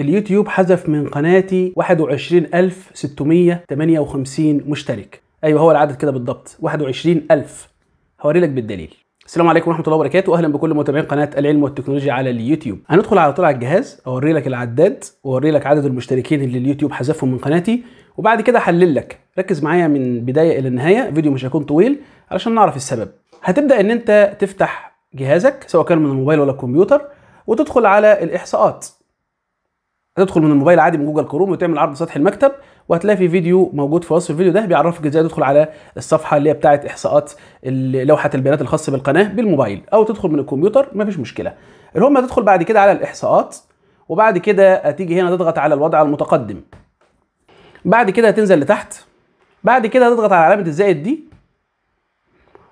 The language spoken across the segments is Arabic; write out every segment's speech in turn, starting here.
اليوتيوب حذف من قناتي 21658 مشترك ايوه هو العدد كده بالضبط 21000 هوري لك بالدليل السلام عليكم ورحمه الله وبركاته واهلا بكل متابعين قناه العلم والتكنولوجيا على اليوتيوب هندخل على طول على الجهاز اوري لك العداد واوري لك عدد المشتركين اللي اليوتيوب حذفهم من قناتي وبعد كده احلل لك ركز معايا من بدايه الى النهايه فيديو مش هيكون طويل علشان نعرف السبب هتبدا ان انت تفتح جهازك سواء كان من الموبايل ولا الكمبيوتر وتدخل على الاحصاءات هتدخل من الموبايل عادي من جوجل كروم وتعمل عرض سطح المكتب وهتلاقي في فيديو موجود في وصف الفيديو ده بيعرفك ازاي تدخل على الصفحه اللي هي بتاعه احصاءات لوحه البيانات الخاصه بالقناه بالموبايل او تدخل من الكمبيوتر مفيش مشكله المهم هتدخل بعد كده على الاحصاءات وبعد كده هتيجي هنا تضغط على الوضع المتقدم بعد كده هتنزل لتحت بعد كده هتضغط على علامه الزائد دي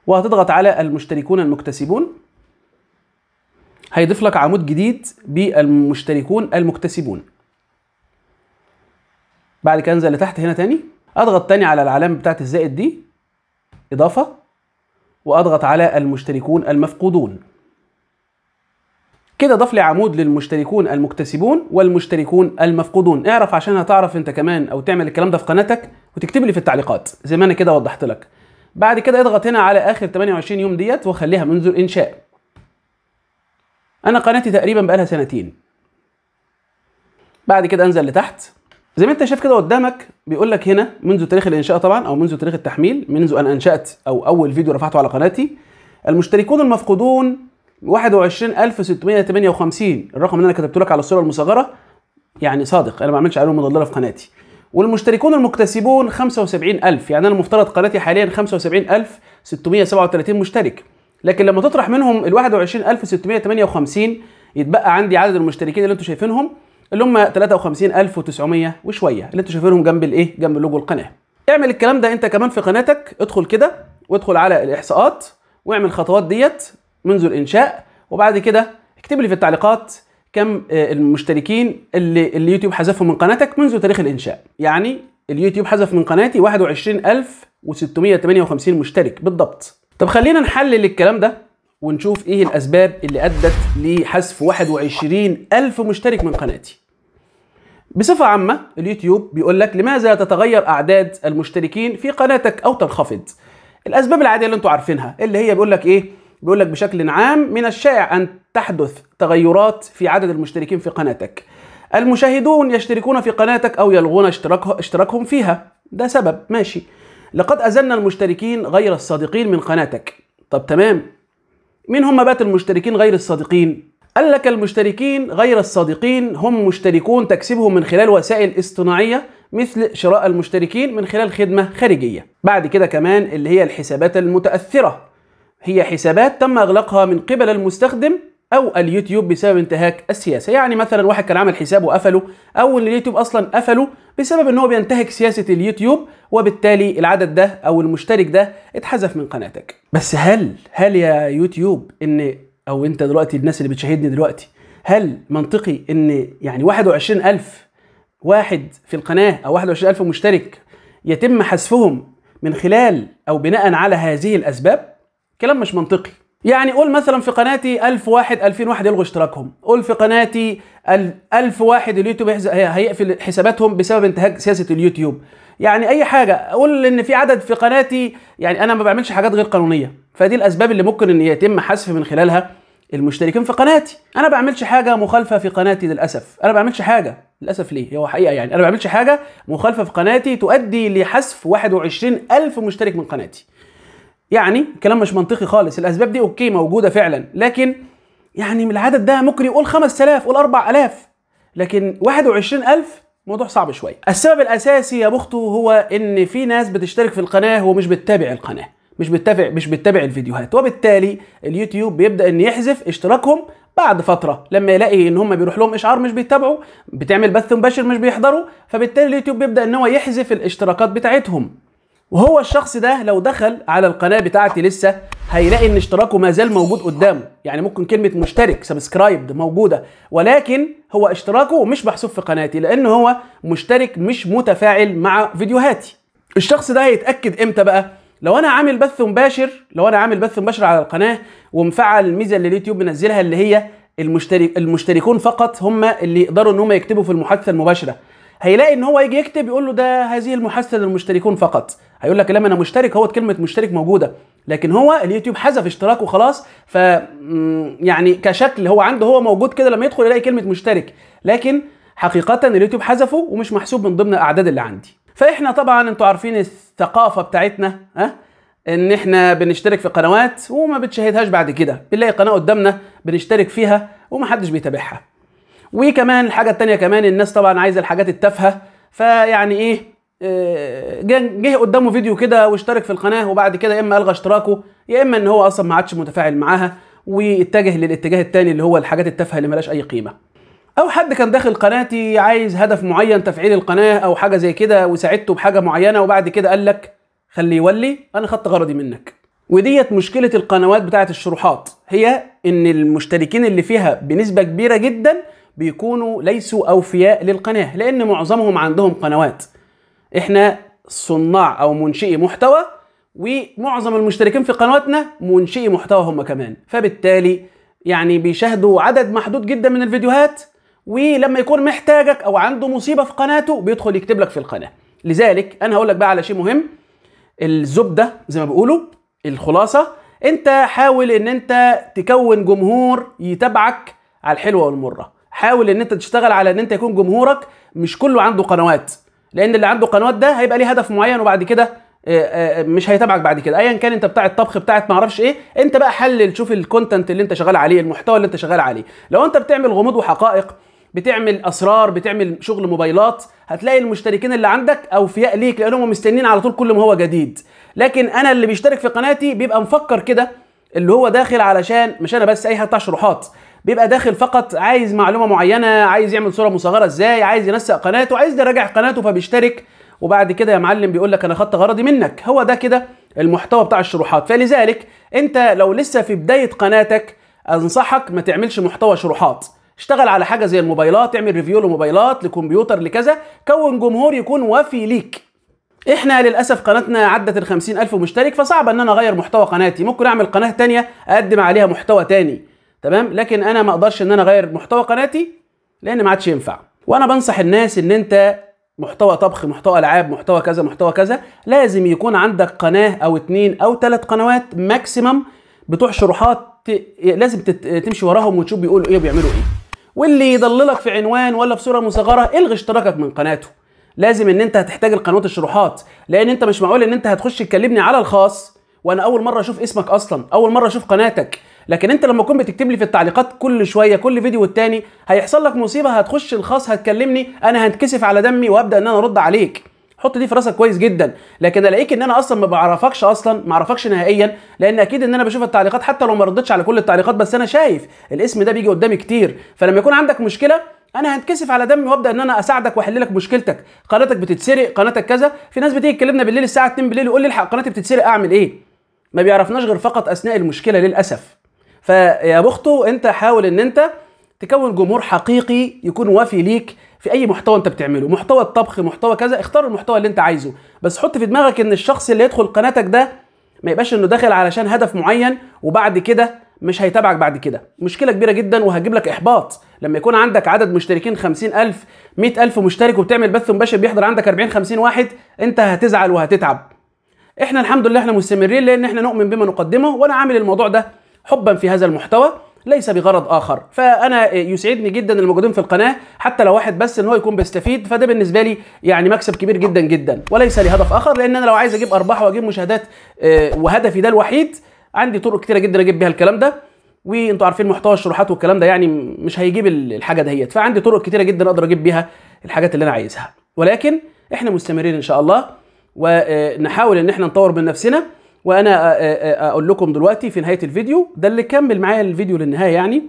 وهتضغط على المشتركون المكتسبون هيضيف لك عمود جديد بالمشتركون المكتسبون بعد كده انزل لتحت هنا تاني اضغط تاني على العلامه بتاعت الزائد دي اضافه واضغط على المشتركون المفقودون كده ضاف لي عمود للمشتركون المكتسبون والمشتركون المفقودون اعرف عشان هتعرف انت كمان او تعمل الكلام ده في قناتك وتكتب لي في التعليقات زي ما انا كده وضحت لك بعد كده اضغط هنا على اخر 28 يوم ديت وخليها منذ الانشاء انا قناتي تقريبا بقالها سنتين بعد كده انزل لتحت زي ما انت شايف كده قدامك بيقول لك هنا منذ تاريخ الانشاء طبعا او منذ تاريخ التحميل منذ ان انشات او اول فيديو رفعته على قناتي المشتركون المفقودون 21658 الرقم اللي انا كتبته لك على الصوره المصغره يعني صادق انا ما بعملش عليهم مضلله في قناتي والمشتركون المكتسبون 75000 يعني انا المفترض قناتي حاليا 75637 مشترك لكن لما تطرح منهم ال 21658 يتبقى عندي عدد المشتركين اللي انتم شايفينهم اللي هم 53900 وشويه اللي انتوا شايفينهم جنب الايه جنب لوجو القناه اعمل الكلام ده انت كمان في قناتك ادخل كده وادخل على الاحصاءات واعمل الخطوات ديت منذ الانشاء وبعد كده اكتب لي في التعليقات كم آه، المشتركين اللي اليوتيوب حذفهم من قناتك منذ تاريخ الانشاء يعني اليوتيوب حذف من قناتي 21658 مشترك بالضبط طب خلينا نحلل الكلام ده ونشوف ايه الاسباب اللي ادت لحذف 21 الف مشترك من قناتي بصفة عامة اليوتيوب بيقول لك لماذا تتغير أعداد المشتركين في قناتك أو تنخفض الأسباب العادية اللي أنتوا عارفينها اللي هي بيقول لك إيه بيقول لك بشكل عام من الشائع أن تحدث تغيرات في عدد المشتركين في قناتك المشاهدون يشتركون في قناتك أو يلغون اشتراكهم فيها ده سبب ماشي لقد أزلنا المشتركين غير الصادقين من قناتك طب تمام مين هم بات المشتركين غير الصادقين؟ قال لك المشتركين غير الصادقين هم مشتركون تكسبهم من خلال وسائل اصطناعية مثل شراء المشتركين من خلال خدمة خارجية بعد كده كمان اللي هي الحسابات المتأثرة هي حسابات تم إغلاقها من قبل المستخدم او اليوتيوب بسبب انتهاك السياسه يعني مثلا واحد كان عامل حساب وقفله او ان اليوتيوب اصلا قفله بسبب ان هو بينتهك سياسه اليوتيوب وبالتالي العدد ده او المشترك ده اتحذف من قناتك بس هل هل يا يوتيوب ان او انت دلوقتي الناس اللي بتشاهدني دلوقتي هل منطقي ان يعني 21000 واحد في القناه او 21000 مشترك يتم حذفهم من خلال او بناء على هذه الاسباب كلام مش منطقي يعني قول مثلا في قناتي 1000 واحد 2000 واحد يلغوا اشتراكهم قول في قناتي 1000 واحد اليوتيوب هيقفل حساباتهم بسبب انتهاك سياسه اليوتيوب يعني اي حاجه اقول ان في عدد في قناتي يعني انا ما بعملش حاجات غير قانونيه فدي الاسباب اللي ممكن ان يتم حذف من خلالها المشتركين في قناتي انا ما بعملش حاجه مخالفه في قناتي للاسف انا ما بعملش حاجه للاسف ليه هو حقيقه يعني انا ما بعملش حاجه مخالفه في قناتي تؤدي لحذف 21000 مشترك من قناتي يعني كلام مش منطقي خالص الاسباب دي اوكي موجوده فعلا لكن يعني من العدد ده ممكن يقول 5000 قول 4000 لكن 21000 موضوع صعب شويه السبب الاساسي يا بخته هو ان في ناس بتشترك في القناه ومش بتتابع القناه مش بتتابع مش بتتابع الفيديوهات وبالتالي اليوتيوب بيبدا ان يحذف اشتراكهم بعد فتره لما يلاقي ان هم بيروح لهم اشعار مش بيتابعوا بتعمل بث مباشر مش بيحضروا فبالتالي اليوتيوب بيبدا ان هو يحذف الاشتراكات بتاعتهم وهو الشخص ده لو دخل على القناه بتاعتي لسه هيلاقي ان اشتراكه ما زال موجود قدامه يعني ممكن كلمه مشترك سبسكرايب موجوده ولكن هو اشتراكه مش محسوب في قناتي لان هو مشترك مش متفاعل مع فيديوهاتي الشخص ده هيتاكد امتى بقى لو انا عامل بث مباشر لو انا عامل بث مباشر على القناه ومفعل الميزه اللي اليوتيوب منزلها اللي هي المشترك المشتركون فقط هم اللي يقدروا ان هم يكتبوا في المحادثه المباشره هيلاقي ان هو يجي يكتب يقول له ده هذه المحادثه للمشتركون فقط هيقول لك لا انا مشترك هو كلمه مشترك موجوده لكن هو اليوتيوب حذف اشتراكه خلاص ف يعني كشكل هو عنده هو موجود كده لما يدخل يلاقي كلمه مشترك لكن حقيقه اليوتيوب حذفه ومش محسوب من ضمن الاعداد اللي عندي فاحنا طبعا انتوا عارفين الثقافه بتاعتنا ها ان احنا بنشترك في قنوات وما بتشاهدهاش بعد كده بنلاقي قناه قدامنا بنشترك فيها ومحدش بيتابعها وكمان الحاجه التانية كمان الناس طبعا عايزه الحاجات التافهه فيعني ايه آه، جه قدامه فيديو كده واشترك في القناه وبعد كده يا اما الغى اشتراكه يا اما ان هو اصلا ما عادش متفاعل معاها واتجه للاتجاه الثاني اللي هو الحاجات التافهه اللي ملهاش اي قيمه او حد كان داخل قناتي عايز هدف معين تفعيل القناه او حاجه زي كده وساعدته بحاجه معينه وبعد كده قال لك خليه يولي انا خدت غرضي منك وديت مشكله القنوات بتاعه الشروحات هي ان المشتركين اللي فيها بنسبه كبيره جدا بيكونوا ليسوا اوفياء للقناه لان معظمهم عندهم قنوات احنا صناع او منشئي محتوى ومعظم المشتركين في قنواتنا منشئي محتوى هم كمان فبالتالي يعني بيشاهدوا عدد محدود جدا من الفيديوهات ولما يكون محتاجك او عنده مصيبه في قناته بيدخل يكتب لك في القناه لذلك انا هقول لك بقى على شيء مهم الزبده زي ما بيقولوا الخلاصه انت حاول ان انت تكون جمهور يتابعك على الحلوه والمره حاول ان انت تشتغل على ان انت يكون جمهورك مش كله عنده قنوات لان اللي عنده قنوات ده هيبقى ليه هدف معين وبعد كده آه، آه، مش هيتابعك بعد كده ايا كان انت بتاع الطبخ بتاعت ما اعرفش ايه انت بقى حلل شوف الكونتنت اللي انت شغال عليه المحتوى اللي انت شغال عليه لو انت بتعمل غموض وحقائق بتعمل اسرار بتعمل شغل موبايلات هتلاقي المشتركين اللي عندك اوفياء ليك لانهم مستنين على طول كل ما هو جديد لكن انا اللي بيشترك في قناتي بيبقى مفكر كده اللي هو داخل علشان مش انا بس اي حاجه شروحات بيبقى داخل فقط عايز معلومه معينه عايز يعمل صوره مصغره ازاي عايز ينسق قناته عايز يراجع قناته فبيشترك وبعد كده يا معلم بيقول لك انا خدت غرضي منك هو ده كده المحتوى بتاع الشروحات فلذلك انت لو لسه في بدايه قناتك انصحك ما تعملش محتوى شروحات اشتغل على حاجه زي الموبايلات اعمل ريفيو لموبايلات لكمبيوتر لكذا كون جمهور يكون وفي ليك احنا للاسف قناتنا عدت ال ألف مشترك فصعب ان انا اغير محتوى قناتي ممكن اعمل قناه تانية اقدم عليها محتوى تاني تمام لكن انا ما اقدرش ان انا اغير محتوى قناتي لان ما عادش ينفع وانا بنصح الناس ان انت محتوى طبخ محتوى العاب محتوى كذا محتوى كذا لازم يكون عندك قناه او اتنين او ثلاث قنوات ماكسيمم بتوع شروحات لازم تمشي وراهم وتشوف بيقولوا ايه وبيعملوا ايه واللي يضللك في عنوان ولا في صوره مصغره الغي اشتراكك من قناته لازم ان انت هتحتاج القنوات الشروحات لان انت مش معقول ان انت هتخش تكلمني على الخاص وانا اول مره اشوف اسمك اصلا اول مره اشوف قناتك لكن انت لما تكون بتكتب لي في التعليقات كل شويه كل فيديو والتاني هيحصل لك مصيبه هتخش الخاص هتكلمني انا هتكسف على دمي وابدا ان انا ارد عليك حط دي في راسك كويس جدا لكن الاقيك ان انا اصلا ما بعرفكش اصلا ما اعرفكش نهائيا لان اكيد ان انا بشوف التعليقات حتى لو ما ردتش على كل التعليقات بس انا شايف الاسم ده بيجي قدامي كتير فلما يكون عندك مشكله انا هتكسف على دمي وابدا ان انا اساعدك واحل لك مشكلتك قناتك بتتسرق قناتك كذا في ناس بتيجي تكلمنا بالليل الساعه 2 بالليل يقول لي الحق قناتي بتتسرق اعمل ايه ما بيعرفناش غير فقط اثناء المشكله للاسف فيا بخته انت حاول ان انت تكون جمهور حقيقي يكون وافي ليك في اي محتوى انت بتعمله محتوى الطبخ محتوى كذا اختار المحتوى اللي انت عايزه بس حط في دماغك ان الشخص اللي يدخل قناتك ده ما يبقاش انه داخل علشان هدف معين وبعد كده مش هيتابعك بعد كده مشكله كبيره جدا وهتجيب لك احباط لما يكون عندك عدد مشتركين 50000 100000 مشترك وبتعمل بث مباشر بيحضر عندك 40 50 واحد انت هتزعل وهتتعب احنا الحمد لله احنا مستمرين لان احنا نؤمن بما نقدمه وانا عامل الموضوع ده حبا في هذا المحتوى ليس بغرض اخر فانا يسعدني جدا الموجودين في القناه حتى لو واحد بس ان هو يكون بيستفيد فده بالنسبه لي يعني مكسب كبير جدا جدا وليس لهدف اخر لان انا لو عايز اجيب ارباح واجيب مشاهدات آه، وهدفي ده الوحيد عندي طرق كتيره جدا اجيب بيها الكلام ده وانتوا عارفين محتوى الشروحات والكلام ده يعني مش هيجيب الحاجه دهيت فعندي طرق كتيره جدا اقدر اجيب بيها الحاجات اللي انا عايزها ولكن احنا مستمرين ان شاء الله ونحاول ان احنا نطور من نفسنا وانا اقول لكم دلوقتي في نهايه الفيديو ده اللي كمل معايا الفيديو للنهايه يعني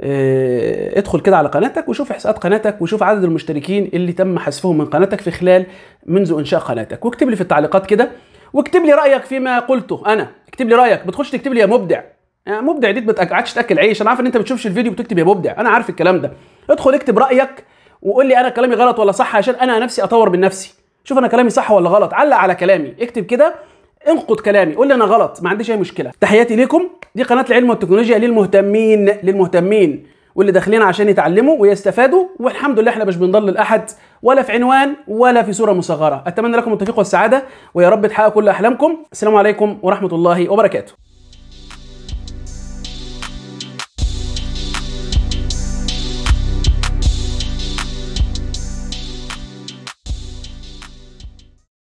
آه، ادخل كده على قناتك وشوف احصاءات قناتك وشوف عدد المشتركين اللي تم حذفهم من قناتك في خلال منذ انشاء قناتك واكتب لي في التعليقات كده واكتب لي رايك فيما قلته انا اكتب لي رايك بتخش تكتب لي يا مبدع يعني مبدع دي ما بتقعدش تاكل عيش انا عارف ان انت بتشوفش الفيديو بتكتب يا مبدع انا عارف الكلام ده ادخل اكتب رايك وقول لي انا كلامي غلط ولا صح عشان انا نفسي اطور من نفسي شوف انا كلامي صح ولا غلط علق على كلامي اكتب كده انقد كلامي قول لي انا غلط ما عنديش اي مشكله تحياتي ليكم دي قناه العلم والتكنولوجيا للمهتمين للمهتمين واللي داخلين عشان يتعلموا ويستفادوا والحمد لله احنا مش بنضل لاحد ولا في عنوان ولا في صوره مصغره اتمنى لكم التوفيق والسعاده ويا رب تحققوا كل احلامكم السلام عليكم ورحمه الله وبركاته